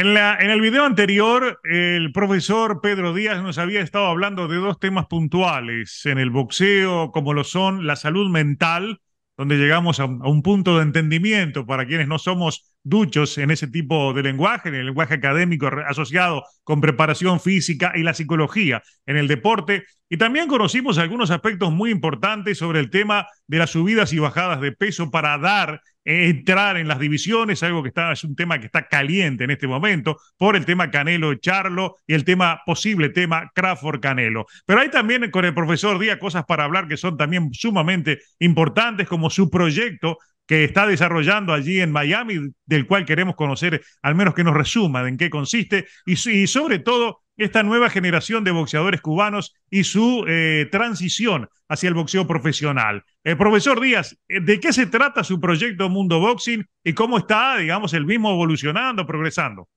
En, el video anterior, el profesor Pedro Díaz nos había estado hablando de dos temas puntuales en el boxeo, como lo son la salud mental, donde llegamos a, un punto de entendimiento para quienes no somos duchos en ese tipo de lenguaje, en el lenguaje académico asociado con preparación física y la psicología en el deporte. Y también conocimos algunos aspectos muy importantes sobre el tema de las subidas y bajadas de peso para dar entrar en las divisiones, algo que está, es un tema que está caliente en este momento, por el tema Canelo-Charlo y el tema, posible tema Crawford-Canelo. Pero hay también con el profesor Díaz cosas para hablar que son también sumamente importantes, como su proyecto que está desarrollando allí en Miami, del cual queremos conocer al menos que nos resuma en qué consiste y, y sobre todo esta nueva generación de boxeadores cubanos y su eh, transición hacia el boxeo profesional. Eh, profesor Díaz, eh, ¿de qué se trata su proyecto Mundo Boxing y cómo está, digamos, el mismo evolucionando, progresando?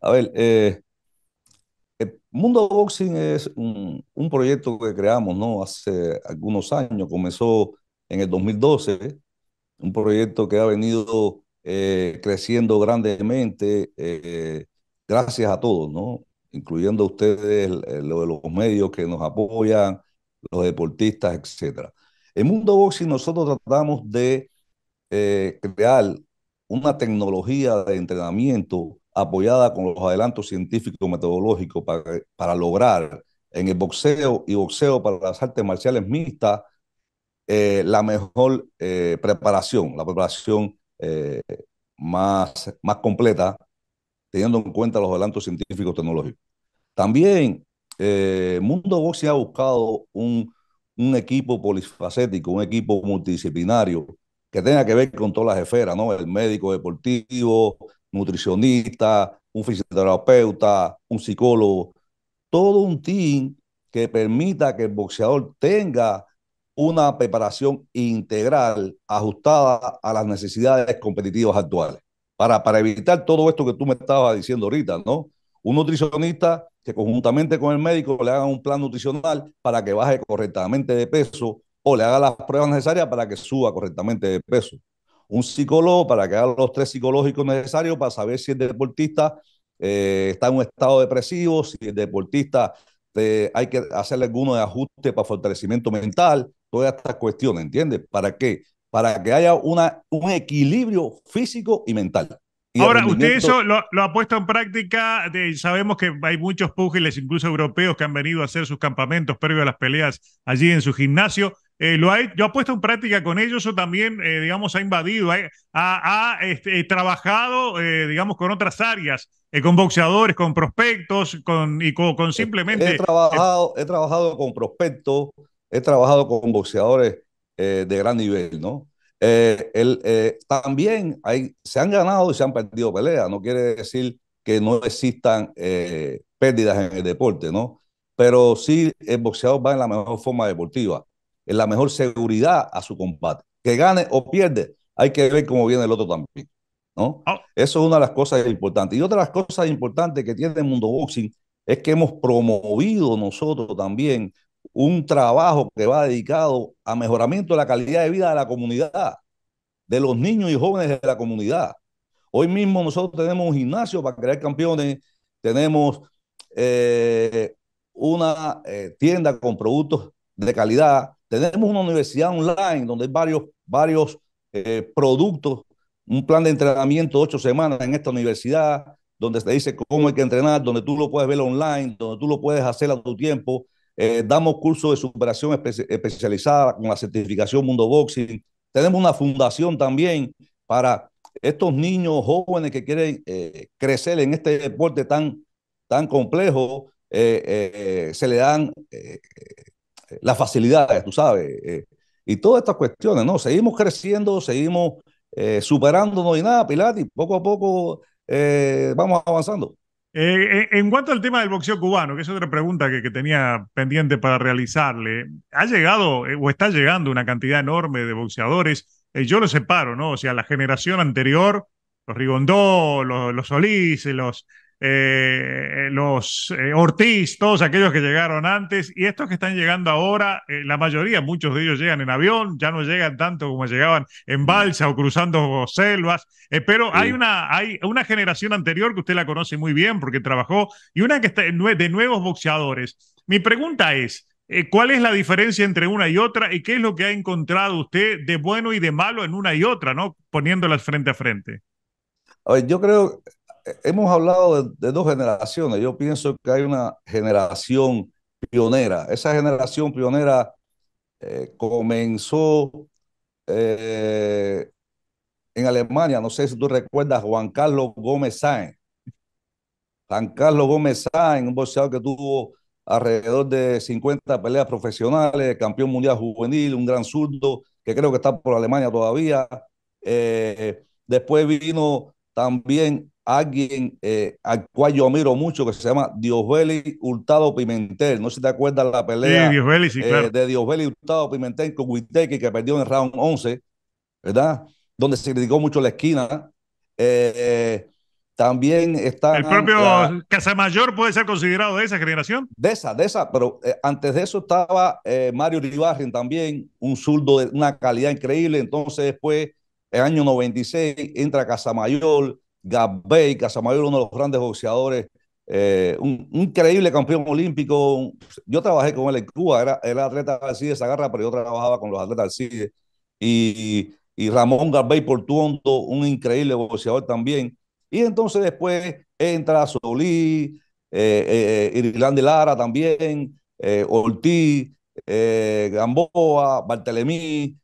A ver, Mundo Boxing es un, un, proyecto que creamos, ¿no? Hace algunos años, comenzó en el 2012, un proyecto que ha venido creciendo grandemente gracias a todos, ¿no? incluyendo ustedes, lo de los medios que nos apoyan, los deportistas, etc. En Mundo Boxing nosotros tratamos de eh, crear una tecnología de entrenamiento apoyada con los adelantos científicos metodológicos para, lograr en el boxeo y boxeo para las artes marciales mixtas eh, la mejor eh, preparación, la preparación más, más completa teniendo en cuenta los adelantos científicos tecnológicos. También eh, Mundo Boxing ha buscado un, equipo polifacético, un equipo multidisciplinario que tenga que ver con todas las esferas, ¿no? El médico deportivo, nutricionista, un fisioterapeuta, un psicólogo, todo un team que permita que el boxeador tenga una preparación integral ajustada a las necesidades competitivas actuales para, evitar todo esto que tú me estabas diciendo ahorita, ¿no? Un nutricionista que conjuntamente con el médico le haga un plan nutricional para que baje correctamente de peso o le haga las pruebas necesarias para que suba correctamente de peso. Un psicólogo para que haga los tres psicológicos necesarios para saber si el deportista eh, está en un estado depresivo, si el deportista eh, hay que hacerle alguno de ajustes para fortalecimiento mental, todas estas cuestiones, ¿entiendes? ¿Para qué? para que haya una, un equilibrio físico y mental. Ahora, usted eso lo, ha puesto en práctica. sabemos que hay muchos púgiles, incluso europeos, que han venido a hacer sus campamentos previo a las peleas allí en su gimnasio. Eh, ¿Lo ha, yo ha puesto en práctica con ellos o también, eh, digamos, ha invadido, ha, este, eh, trabajado, digamos, con otras áreas, con boxeadores, con prospectos, con, y con, simplemente... He, trabajado, he trabajado con prospectos, he trabajado con boxeadores eh, de gran nivel, ¿no? Eh, eh, también hay, se han ganado y se han perdido peleas, no quiere decir que no existan pérdidas en el deporte, ¿no? Pero sí el boxeador va en la mejor forma deportiva, en la mejor seguridad a su combate. Que gane o pierde, hay que ver cómo viene el otro también, ¿no? Ah. Eso es una de las cosas importantes. Y otra de las cosas importantes que tiene el mundo boxing es que hemos promovido nosotros también un trabajo que va dedicado a mejoramiento de la calidad de vida de la comunidad, de los niños y jóvenes de la comunidad. Hoy mismo nosotros tenemos un gimnasio para crear campeones, tenemos eh, una eh, tienda con productos de calidad, tenemos una universidad online donde hay varios, varios eh, productos, un plan de entrenamiento de ocho semanas en esta universidad, donde se dice cómo hay que entrenar, donde tú lo puedes ver online, donde tú lo puedes hacer a tu tiempo, eh, damos cursos de superación especializada con la certificación Mundo Boxing. Tenemos una fundación también para estos niños jóvenes que quieren eh, crecer en este deporte tan, tan complejo. Eh, se le dan las facilidades, tú sabes, y todas estas cuestiones, ¿no? Seguimos creciendo, seguimos superándonos y nada, Pilati, poco a poco vamos avanzando. Eh, eh, en cuanto al tema del boxeo cubano, que es otra pregunta que, tenía pendiente para realizarle, ha llegado eh, o está llegando una cantidad enorme de boxeadores. Y yo lo separo, ¿no? O sea, la generación anterior, los Rigondó, los Solís, los, eh, los eh, Ortiz, todos aquellos que llegaron antes y estos que están llegando ahora, eh, la mayoría, muchos de ellos llegan en avión, ya no llegan tanto como llegaban en mm. balsa o cruzando selvas, pero hay, una, hay una generación anterior que usted la conoce muy bien porque trabajó y una que está de nuevos boxeadores. Mi pregunta es, ¿Cuál es la diferencia entre una y otra y qué es lo que ha encontrado usted de bueno y de malo en una y otra, ¿no? poniéndolas frente a frente? Yo creo, hemos hablado de, dos generaciones. Yo pienso que hay una generación pionera. Esa generación pionera eh, comenzó eh, en Alemania. No sé si tú recuerdas Juan Carlos Gómez Sáenz. Juan Carlos Gómez Sáenz, un boxeador que tuvo alrededor de 50 peleas profesionales, campeón mundial juvenil, un gran zurdo que creo que está por Alemania todavía. Eh, después vino también alguien eh, al cual yo miro mucho, que se llama Diosbeli Hurtado Pimentel. No sé si te acuerdas la pelea eh, de Diosbeli Hurtado Pimentel con Witeki, que perdió en el round 11, ¿verdad? Donde se criticó mucho la esquina. Eh, también está... El propio Casamayor puede ser considerado de esa generación. De esa, de esa, pero antes de eso estaba Mario Ribarren también, un zurdo de una calidad increíble. Entonces después, en el año 96, entra Casamayor Garvey Casamayor, uno de los grandes boxeadores, eh, un, increíble campeón olímpico. Yo trabajé con él en Cuba, era, el atleta del pero yo trabajaba con los atletas del Y, y, Ramón por Portuondo, un increíble boxeador también. Y entonces después entra Solí, eh, eh, Lara también, eh, Ortiz, eh, Gamboa, Bartelemí,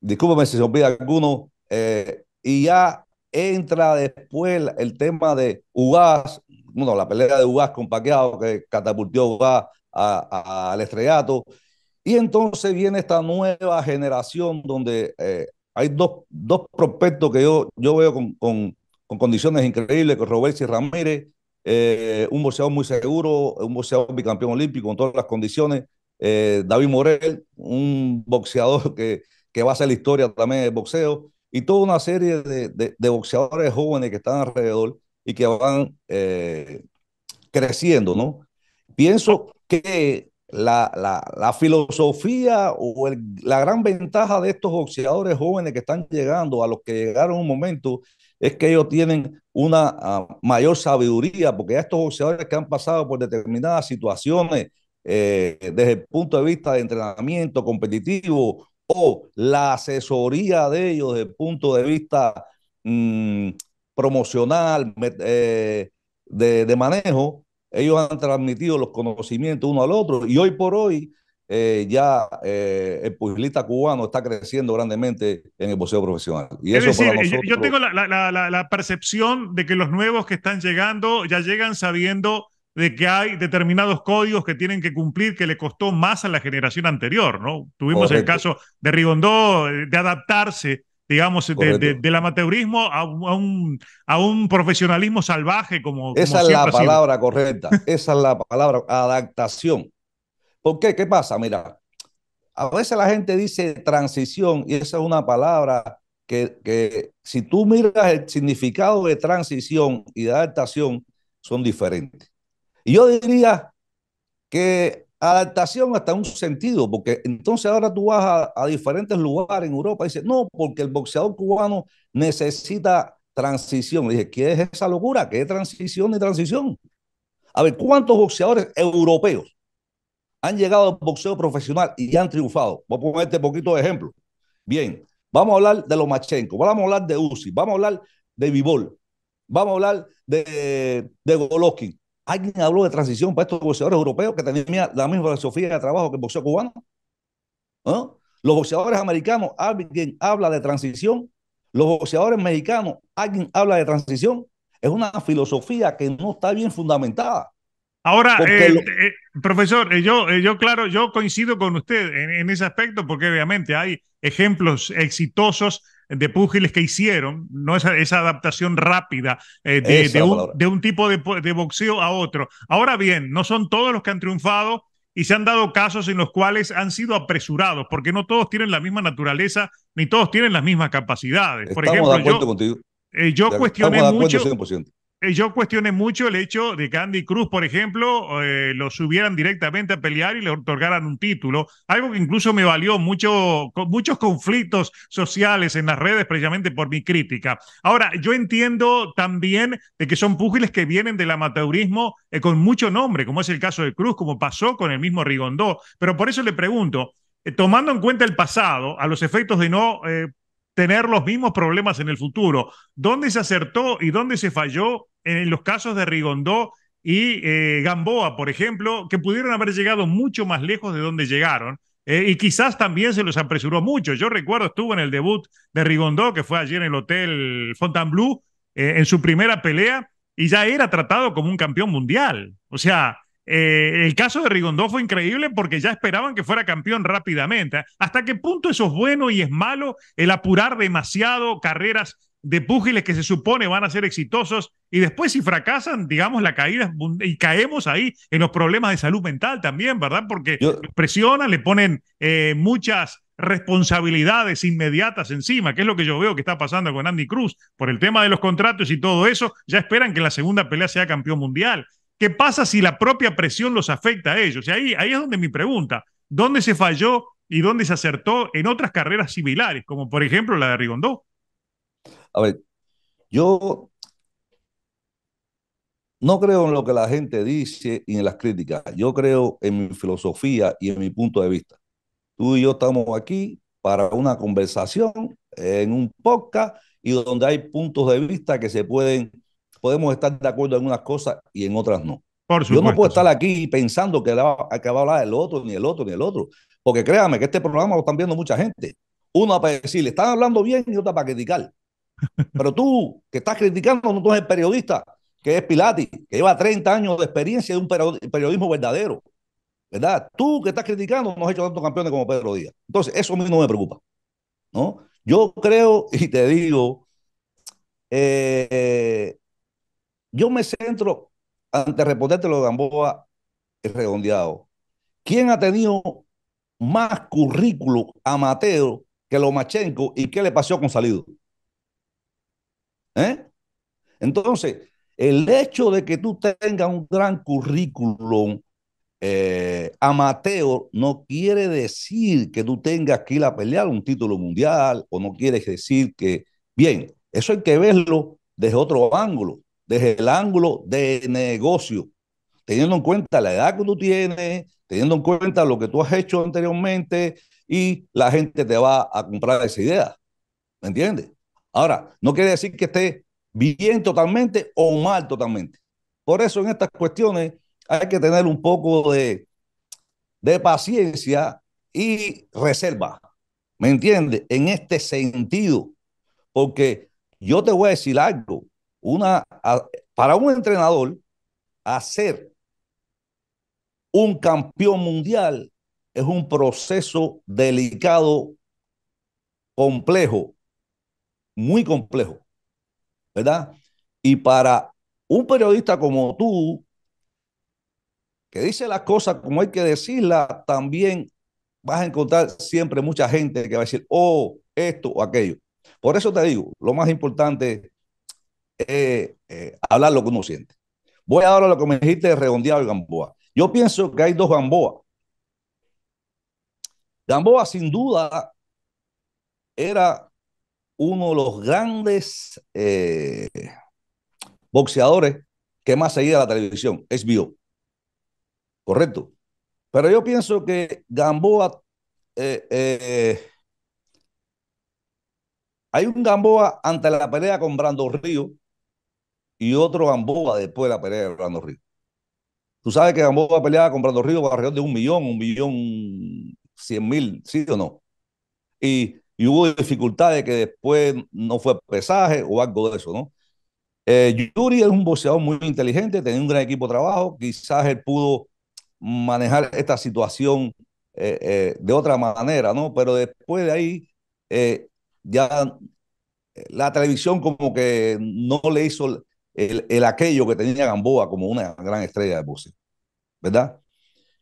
discúlpeme si se olvida alguno, y ya entra después el tema de Ugas, bueno, la pelea de Ugas con Paqueado que catapultó Ugas al estrellato. Y entonces viene esta nueva generación donde eh, hay dos, dos, prospectos que yo, yo veo con, con, con condiciones increíbles, con y Ramírez, eh, un boxeador muy seguro, un boxeador bicampeón olímpico con todas las condiciones, eh, David Morel, un boxeador que, que va a hacer la historia también del boxeo, y toda una serie de, de, boxeadores jóvenes que están alrededor y que van eh, creciendo, ¿no? Pienso que la, filosofía o la gran ventaja de estos boxeadores jóvenes que están llegando, a los que llegaron un momento, es que ellos tienen una ah, mayor sabiduría, porque estos boxeadores que han pasado por determinadas situaciones eh, desde el punto de vista de entrenamiento competitivo o la asesoría de ellos desde el punto de vista mm, promocional, eh, de, manejo, ellos han transmitido los conocimientos uno al otro y hoy por hoy eh, ya eh, el pugilista cubano está creciendo grandemente en el boxeo profesional. es decir, yo, tengo la percepción de que los nuevos que están llegando ya llegan sabiendo de que hay determinados códigos que tienen que cumplir que le costó más a la generación anterior, ¿no? Tuvimos el caso de Rigondó, eh, de adaptarse, digamos, del amateurismo a, un, a un profesionalismo salvaje como... Esa es la palabra correcta, esa es la palabra, adaptación. ¿Por qué? ¿Qué pasa? Mira, a veces la gente dice transición y esa es una palabra que, que, si tú miras el significado de transición y de adaptación, son diferentes yo diría que adaptación hasta un sentido, porque entonces ahora tú vas a, diferentes lugares en Europa y dices, no, porque el boxeador cubano necesita transición. Y dije, ¿qué es esa locura? ¿Qué es transición y transición? A ver, ¿cuántos boxeadores europeos han llegado al boxeo profesional y han triunfado? Voy a ponerte un poquito de ejemplo. Bien, vamos a hablar de Lomachenko, vamos a hablar de Uzi, vamos a hablar de Vivol, vamos a hablar de, de Golovkin. Alguien habló de transición para estos boxeadores europeos que tenían la misma filosofía de trabajo que el boxeo cubano. ¿No? Los boxeadores americanos, alguien habla de transición. Los boxeadores mexicanos, alguien habla de transición. Es una filosofía que no está bien fundamentada. Ahora, eh, eh, profesor, eh, yo, yo claro, yo coincido con usted en, en, ese aspecto porque obviamente hay ejemplos exitosos de púgiles que hicieron, no esa, esa adaptación rápida eh, de, un, tipo de, boxeo a otro. Ahora bien, no son todos los que han triunfado y se han dado casos en los cuales han sido apresurados, porque no todos tienen la misma naturaleza ni todos tienen las mismas capacidades. Por ejemplo, yo, eh, cuestioné mucho. Eh, yo cuestioné mucho el hecho de que Andy Cruz, por ejemplo, eh, lo subieran directamente a pelear y le otorgaran un título, algo que incluso me valió mucho, muchos conflictos sociales en las redes precisamente por mi crítica. Ahora, yo entiendo también de que son púgiles que vienen del amateurismo eh, con mucho nombre, como es el caso de Cruz, como pasó con el mismo Rigondó, pero por eso le pregunto, tomando en cuenta el pasado, a los efectos de no tener los mismos problemas en el futuro. ¿Dónde se acertó y dónde se falló en los casos de Rigondó y eh, Gamboa, por ejemplo, que pudieron haber llegado mucho más lejos de donde llegaron? Eh, y quizás también se los apresuró mucho. Yo recuerdo, estuvo en el debut de Rigondó, que fue allí en el Hotel Fontainebleau, eh, en su primera pelea, y ya era tratado como un campeón mundial. O sea, eh, el caso de Rigondó fue increíble porque ya esperaban que fuera campeón rápidamente. ¿Hasta qué punto eso es bueno y es malo el apurar demasiado carreras de púgiles que se supone van a ser exitosos y después si fracasan, digamos, la caída y caemos ahí en los problemas de salud mental también, ¿verdad? Porque presionan, le ponen eh, muchas responsabilidades inmediatas encima, que es lo que yo veo que está pasando con Andy Cruz por el tema de los contratos y todo eso, ya esperan que la segunda pelea sea campeón mundial. ¿Qué pasa si la propia presión los afecta a ellos? Y ahí, ahí es donde mi pregunta, ¿dónde se falló y dónde se acertó en otras carreras similares, como por ejemplo la de Rigondó? A ver, yo no creo en lo que la gente dice y en las críticas. Yo creo en mi filosofía y en mi punto de vista. Tú y yo estamos aquí para una conversación en un podcast y donde hay puntos de vista que se pueden podemos estar de acuerdo en unas cosas y en otras no. Yo no puedo estar aquí pensando que, va a hablar el otro, ni el otro, ni el otro. Porque créame que este programa lo están viendo mucha gente. Uno para le están hablando bien y otro para criticar. Pero tú, que estás criticando, no tú eres el periodista, que es Pilati, que lleva 30 años de experiencia de un periodismo verdadero. ¿Verdad? Tú que estás criticando, no has hecho tantos campeones como Pedro Díaz. Entonces, eso a mí no me preocupa. ¿no? Yo creo, y te digo, eh, yo me centro ante responderte lo de Gamboa redondeado. ¿Quién ha tenido más currículo amateur que Lomachenko y qué le pasó con Salido? ¿Eh? Entonces, el hecho de que tú tengas un gran currículum eh, amateur no quiere decir que tú tengas que ir a pelear un título mundial o no quiere decir que, bien, eso hay que verlo desde otro ángulo desde el ángulo de negocio, teniendo en cuenta la edad que tú tienes, teniendo en cuenta lo que tú has hecho anteriormente y la gente te va a comprar esa idea. ¿Me entiendes? Ahora, no quiere decir que esté bien totalmente o mal totalmente. Por eso en estas cuestiones hay que tener un poco de, de paciencia y reserva. ¿Me entiendes? En este sentido, porque yo te voy a decir algo, una, para un entrenador, hacer un campeón mundial es un proceso delicado, complejo, muy complejo, ¿verdad? Y para un periodista como tú, que dice las cosas como hay que decirlas, también vas a encontrar siempre mucha gente que va a decir, oh, esto o aquello. Por eso te digo, lo más importante eh, eh, hablar lo que uno siente. Voy ahora a lo que me dijiste de redondeado y Gamboa. Yo pienso que hay dos Gamboa. Gamboa sin duda era uno de los grandes eh, boxeadores que más seguía la televisión, es bio. Correcto. Pero yo pienso que Gamboa, hay un Gamboa ante la pelea con Brando Río, y otro Gamboa después de la pelea de Brando Río. Tú sabes que Gamboa peleaba con Brando Río alrededor de un millón, un millón cien mil, ¿sí o no? Y, hubo dificultades que después no fue pesaje o algo de eso, ¿no? Eh, Yuri es un boxeador muy inteligente, tenía un gran equipo de trabajo, quizás él pudo manejar esta situación eh, eh, de otra manera, ¿no? Pero después de ahí, ya la televisión como que no le hizo el, aquello que tenía Gamboa como una gran estrella de boxeo, ¿verdad?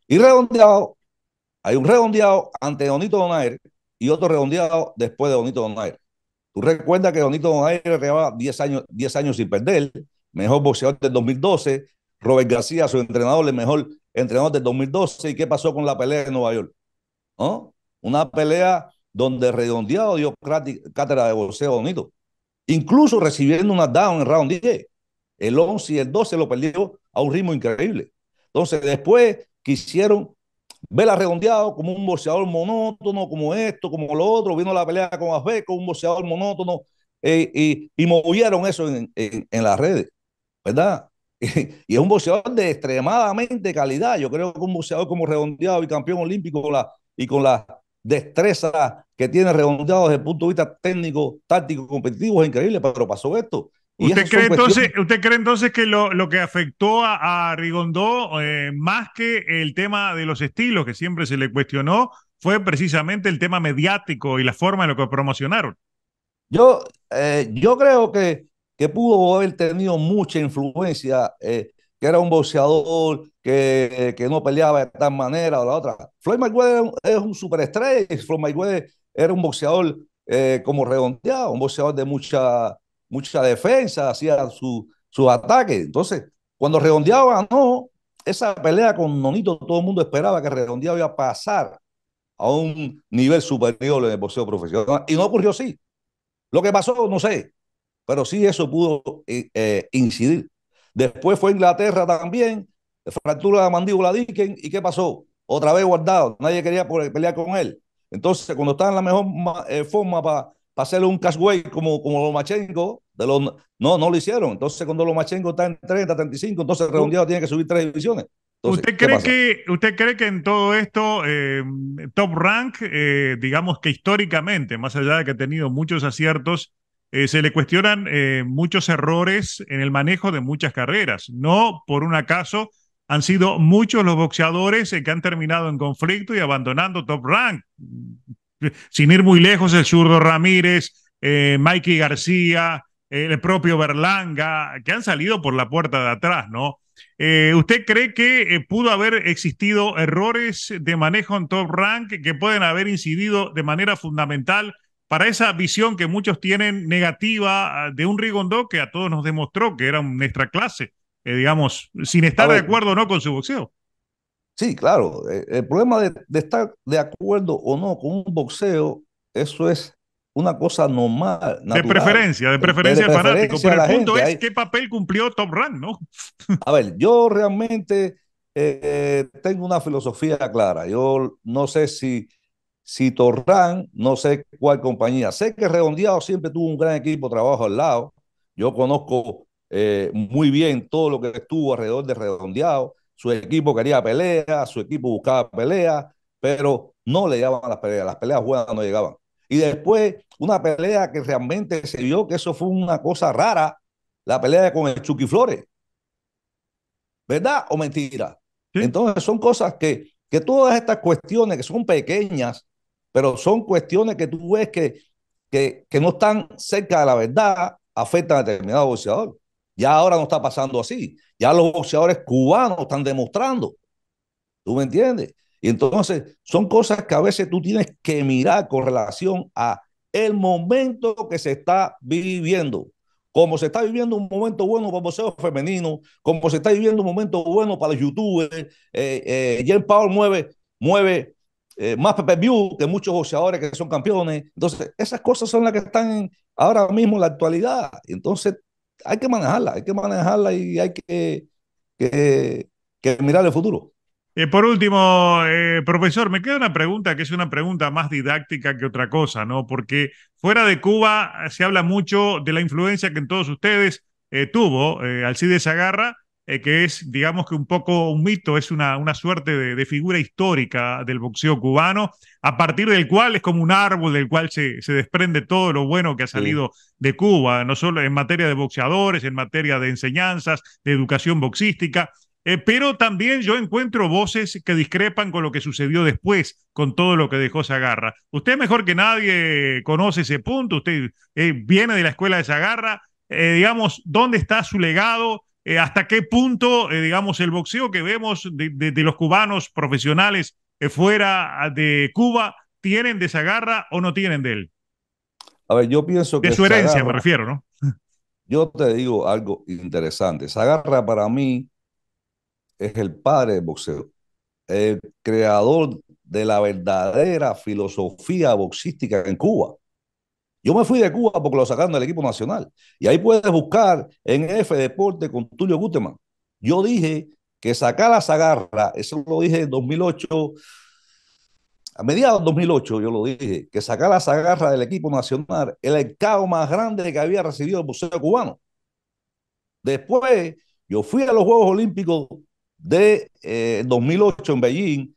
Y redondeado, hay un redondeado ante Donito Donaire y otro redondeado después de Donito Donaire. Tú recuerdas que Donito Donaire llevaba 10 años, años sin perder, mejor boxeador del 2012, Robert García, su entrenador, el mejor entrenador del 2012, ¿y qué pasó con la pelea de Nueva York? ¿No? Una pelea donde redondeado dio cátedra de boxeo a Donito, incluso recibiendo una down en round 10. El 11 y el 12 lo perdió a un ritmo increíble. Entonces, después quisieron ver a redondeado como un boxeador monótono, como esto, como lo otro. Vino la pelea con Afe, con un boxeador monótono eh, y, movieron eso en, las redes, ¿verdad? y es un boxeador de extremadamente calidad. Yo creo que un boxeador como redondeado y campeón olímpico la, y con la destreza que tiene redondeado desde el punto de vista técnico, táctico, competitivo, es increíble, pero pasó esto. ¿Usted cree, entonces, ¿Usted cree entonces que lo, que afectó a, Rigondo eh, más que el tema de los estilos que siempre se le cuestionó, fue precisamente el tema mediático y la forma en lo que promocionaron? Yo, eh, yo creo que, que pudo haber tenido mucha influencia, eh, que era un boxeador, que, que, no peleaba de tal manera o la otra. Floyd Mayweather es un superestrella, Floyd Mayweather era un boxeador como redondeado, un boxeador de mucha mucha defensa, hacía su, sus ataques. Entonces, cuando redondeaba, no, esa pelea con Nonito, todo el mundo esperaba que redondeaba iba a pasar a un nivel superior en el boxeo profesional. Y no ocurrió así. Lo que pasó, no sé, pero sí eso pudo eh, eh, incidir. Después fue Inglaterra también, fractura de la mandíbula Dicken, ¿y qué pasó? Otra vez guardado, nadie quería pelear con él. Entonces, cuando estaba en la mejor eh, forma para para un cashway como, como lo no, no lo hicieron. Entonces, cuando Lomachenko está en 30, 35, entonces redondeado tiene que subir tres divisiones. ¿Usted, cree que, ¿Usted cree que en todo esto, em, Top Rank, eh, digamos que históricamente, más allá de que ha tenido muchos aciertos, eh, se le cuestionan eh, muchos errores en el manejo de muchas carreras? No por un acaso, han sido muchos los boxeadores que han terminado en conflicto y abandonando Top Rank sin ir muy lejos, el zurdo Ramírez, eh, Mikey García, el propio Berlanga, que han salido por la puerta de atrás, ¿no? Eh, ¿Usted cree que eh, pudo haber existido errores de manejo en top rank que pueden haber incidido de manera fundamental para esa visión que muchos tienen negativa ah, de un Rigondo que a todos nos demostró que era nuestra clase, digamos, sin estar de acuerdo o no con su boxeo. Sí, claro. Eh, el problema de, estar de acuerdo o no con un boxeo, eso es una cosa normal. De preferencia, de preferencia de, fanático. pero el punto es qué papel cumplió Tom Run, ¿no? A ver, yo realmente eh, eh, tengo una filosofía clara. Yo no sé si, si Torran, no sé cuál compañía. Sé que Redondeado siempre tuvo un gran equipo de trabajo al lado. Yo conozco muy bien todo lo que estuvo alrededor de Redondeado su equipo quería pelea, su equipo buscaba pelea, pero no le llegaban las peleas, las peleas buenas no llegaban. Y después, una pelea que realmente se vio que eso fue una cosa rara, la pelea con el Chucky Flores. ¿Verdad o mentira? Entonces, son cosas que, que todas estas cuestiones que son pequeñas, pero son cuestiones que tú ves que, que, que no están cerca de la verdad, afectan a determinado boxeador. Ya ahora no está pasando así. Ya los boxeadores cubanos están demostrando. ¿Tú me entiendes? Y entonces son cosas que a veces tú tienes que mirar con relación a el momento que se está viviendo. Como se está viviendo un momento bueno para el boxeo femenino, como se está viviendo un momento bueno para los youtubers, eh, eh Jen Powell mueve, mueve eh, más pay view que muchos boxeadores que son campeones. Entonces, esas cosas son las que están ahora mismo en la actualidad. Entonces, hay que manejarla, hay que manejarla y hay que, mirar el futuro. Eh, por último, eh, profesor, me queda una pregunta que es una pregunta más didáctica que otra cosa, ¿no? Porque fuera de Cuba eh, se habla mucho de la influencia que en todos ustedes tuvo Alcides Agarra eh, que es, digamos que un poco un mito, es una, una suerte de, figura histórica del boxeo cubano, a partir del cual es como un árbol del cual se, se desprende todo lo bueno que ha salido de Cuba, no solo en materia de boxeadores, en materia de enseñanzas, de educación boxística, eh, pero también yo encuentro voces que discrepan con lo que sucedió después, con todo lo que dejó Zagarra. Usted mejor que nadie conoce ese punto, usted eh, viene de la escuela de Zagarra, digamos, ¿dónde está su legado? Eh, hasta qué punto, eh, digamos, el boxeo que vemos de, los cubanos profesionales eh, fuera ah, de Cuba, ¿tienen de Zagarra o no tienen de él? A ver, yo pienso que... De su herencia me refiero, ¿no? Yo te digo algo interesante. Zagarra para mí es el padre del boxeo, el creador de la verdadera filosofía boxística en Cuba. Yo me fui de Cuba porque lo sacaron del equipo nacional. Y ahí puedes buscar en F Deporte con Tulio Guteman. Yo dije que sacar la Zagarra, eso lo dije en 2008, a mediados de 2008 yo lo dije, que sacar la Zagarra del equipo nacional era el caos más grande que había recibido el museo cubano. Después, yo fui a los Juegos Olímpicos de 2008 eh, en Beijing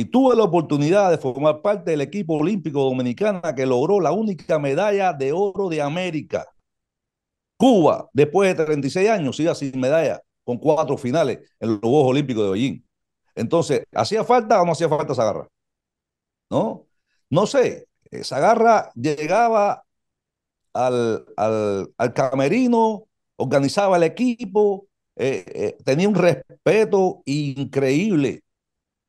y tuve la oportunidad de formar parte del equipo olímpico dominicano que logró la única medalla de oro de América. Cuba, después de 36 años, iba sin medalla con cuatro finales en los Juegos Olímpicos de Beijing. Entonces, ¿hacía falta o no hacía falta Zagarra? ¿No? No sé. Zagarra llegaba al, camerino, organizaba el equipo, eh, eh, tenía un respeto increíble,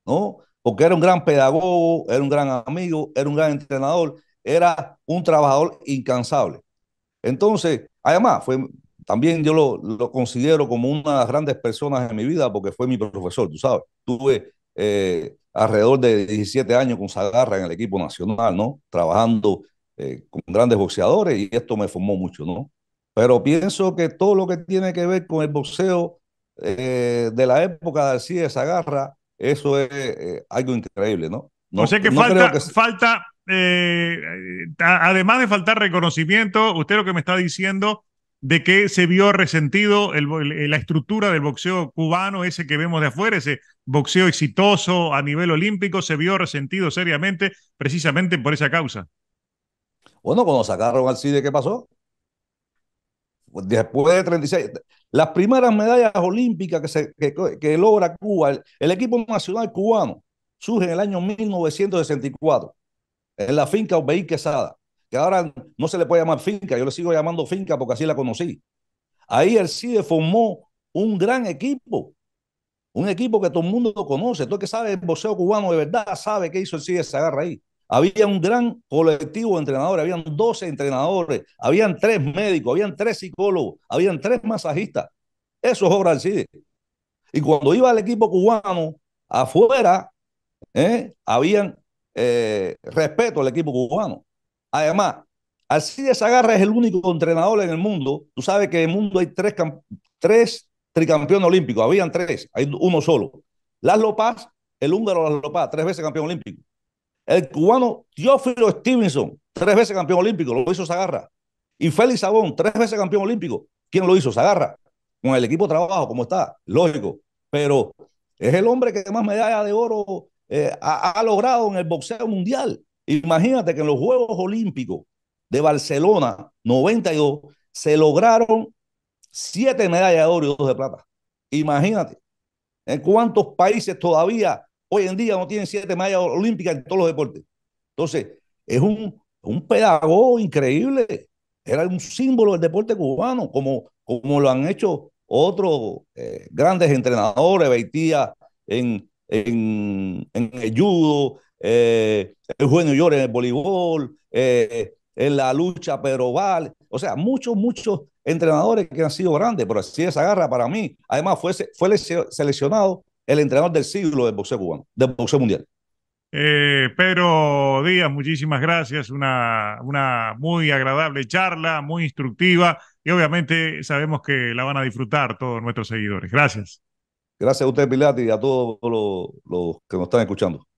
¿no? porque era un gran pedagogo, era un gran amigo, era un gran entrenador, era un trabajador incansable. Entonces, además, fue, también yo lo, considero como una de las grandes personas en mi vida porque fue mi profesor, tú sabes. Tuve eh, alrededor de 17 años con Zagarra en el equipo nacional, ¿no? Trabajando eh, con grandes boxeadores y esto me formó mucho, ¿no? Pero pienso que todo lo que tiene que ver con el boxeo eh, de la época de Alcide Zagarra eso es eh, algo increíble, ¿no? no o sea que falta, falta eh, además de faltar reconocimiento, usted lo que me está diciendo de que se vio resentido la estructura del boxeo cubano, ese que vemos de afuera, ese boxeo exitoso a nivel olímpico, se vio resentido seriamente precisamente por esa causa. Bueno, cuando sacaron al CIDE, ¿qué pasó? después de 36, las primeras medallas olímpicas que, logra Cuba, el, equipo nacional cubano, surge en el año 1964, en la finca Obeí Quesada, que ahora no se le puede llamar finca, yo le sigo llamando finca porque así la conocí. Ahí el CIDE formó un gran equipo, un equipo que todo el mundo conoce, todo el que sabe el boxeo cubano de verdad sabe qué hizo el CIDE agarra ahí. Había un gran colectivo de entrenadores, habían 12 entrenadores, habían tres médicos, habían tres psicólogos, habían tres masajistas. Eso es obra del Y cuando iba al equipo cubano, afuera, ¿eh? habían eh, respeto al equipo cubano. Además, Alcides Agarra es el único entrenador en el mundo. Tú sabes que en el mundo hay tres, tres tricampeones olímpicos, habían tres, hay uno solo. Las Lopaz, el húngaro Las Lopaz, tres veces campeón olímpico. El cubano Teófilo Stevenson, tres veces campeón olímpico, lo hizo Zagarra. Y Félix Sabón, tres veces campeón olímpico. ¿Quién lo hizo? Zagarra. Con el equipo de trabajo, como está, lógico. Pero es el hombre que más medallas de oro eh, ha, ha logrado en el boxeo mundial. Imagínate que en los Juegos Olímpicos de Barcelona 92 se lograron siete medallas de oro y dos de plata. Imagínate en cuántos países todavía hoy en día no tienen siete medallas olímpicas en todos los deportes. Entonces, es un, pedagogo increíble. Era un símbolo del deporte cubano, como, como lo han hecho otros eh, grandes entrenadores, veitía en, en, en el judo, eh, Eugenio en el voleibol, eh, en la lucha peroval. O sea, muchos, muchos entrenadores que han sido grandes, pero así esa garra para mí. Además, fue, fue seleccionado el entrenador del siglo del boxeo cubano, del boxeo mundial. Pero, eh, Pedro Díaz, muchísimas gracias. Una, una muy agradable charla, muy instructiva y obviamente sabemos que la van a disfrutar todos nuestros seguidores. Gracias. Gracias a usted, Pilati, y a todos los que nos están escuchando.